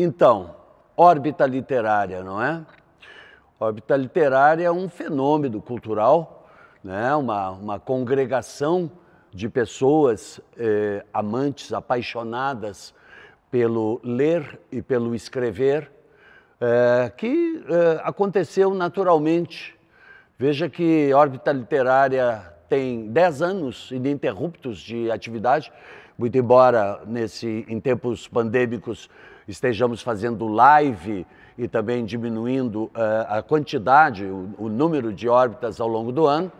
Então, órbita literária, não é? Órbita literária é um fenômeno cultural, né? uma, uma congregação de pessoas eh, amantes, apaixonadas pelo ler e pelo escrever, eh, que eh, aconteceu naturalmente. Veja que órbita literária tem 10 anos ininterruptos de atividade muito embora nesse, em tempos pandêmicos estejamos fazendo live e também diminuindo uh, a quantidade, o, o, número de órbitas ao longo do ano,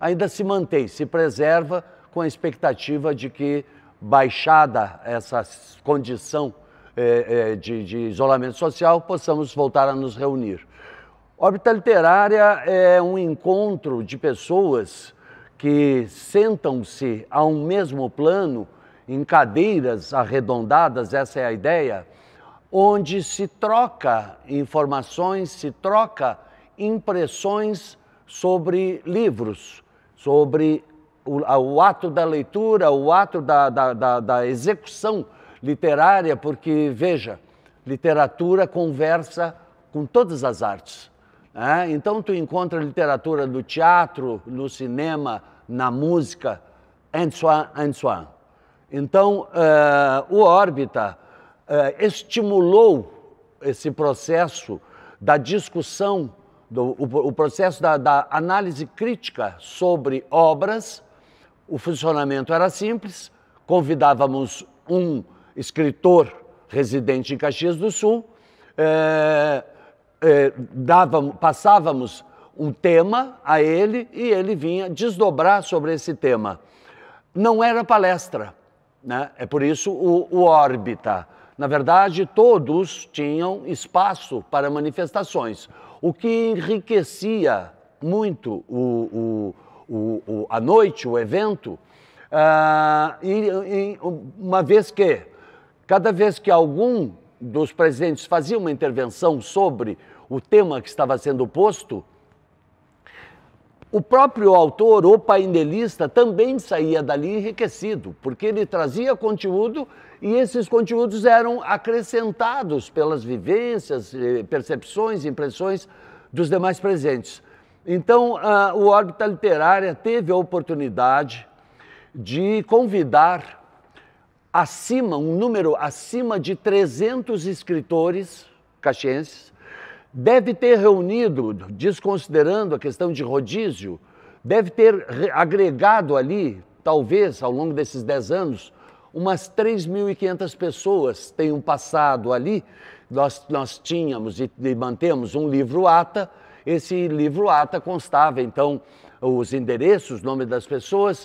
ainda se mantém, se preserva com a expectativa de que, baixada essa condição eh, eh de, de isolamento social, possamos voltar a nos reunir. Órbita literária é um encontro de pessoas que sentam-se a um mesmo plano em cadeiras arredondadas, essa é a ideia, onde se troca informações, se troca impressões sobre livros, sobre o, o ato da leitura, o ato da, da, da, da execução literária, porque, veja, literatura conversa com todas as artes. Né? Então, tu encontra literatura no teatro, no cinema, na música, and so on, and so on. Então, uh, o órbita uh, eh, estimulou esse processo da discussão, do, o, o processo da, da análise crítica sobre obras. O funcionamento era simples, convidávamos um escritor residente em Caxias do Sul, é, é, dávamos, passávamos um tema a ele e ele vinha desdobrar sobre esse tema. Não era palestra, né? É por isso o, o órbita. Na verdade, todos tinham espaço para manifestações, o que enriquecia muito o, o, o a noite, o evento, ah, e, e, uma vez que, cada vez que algum dos presidentes fazia uma intervenção sobre o tema que estava sendo posto, o próprio autor, o painelista, também saía dali enriquecido, porque ele trazia conteúdo e esses conteúdos eram acrescentados pelas vivências, eh, percepções, impressões dos demais presentes. Então, a, o Órbita Literária teve a oportunidade de convidar acima, um número acima de 300 escritores caxienses deve ter reunido, desconsiderando a questão de rodízio, deve ter agregado ali, talvez ao longo desses 10 anos, umas 3.500 pessoas tenham passado ali. Nós, nós tínhamos e, e mantemos um livro ata. Esse livro ata constava, então, os endereços, nome das pessoas,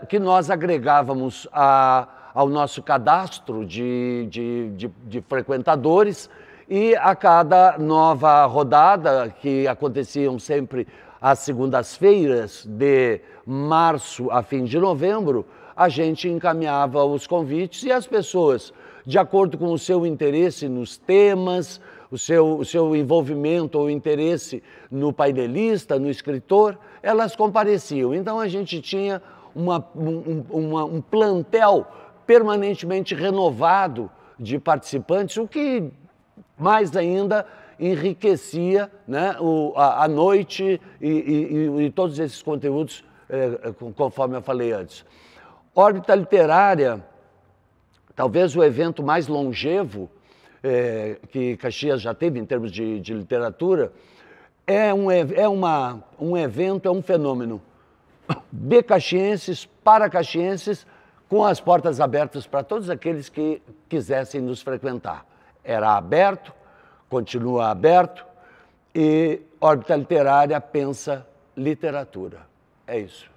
uh, que nós agregávamos a, ao nosso cadastro de, de, de, de frequentadores e a cada nova rodada, que aconteciam sempre às segundas-feiras de março a fim de novembro, a gente encaminhava os convites e as pessoas, de acordo com o seu interesse nos temas, o seu, o seu envolvimento ou interesse no painelista, no escritor, elas compareciam. Então a gente tinha uma, um, uma, um plantel permanentemente renovado de participantes, o que mais ainda enriquecia né, o, a, a, noite e, e, e, todos esses conteúdos, é, é conforme eu falei antes. Órbita Literária, talvez o evento mais longevo é, que Caxias já teve em termos de, de literatura, é, um, é uma, um evento, é um fenômeno de caxienses para caxienses, com as portas abertas para todos aqueles que quisessem nos frequentar. Era aberto, continua aberto e Órbita Literária pensa literatura. É isso.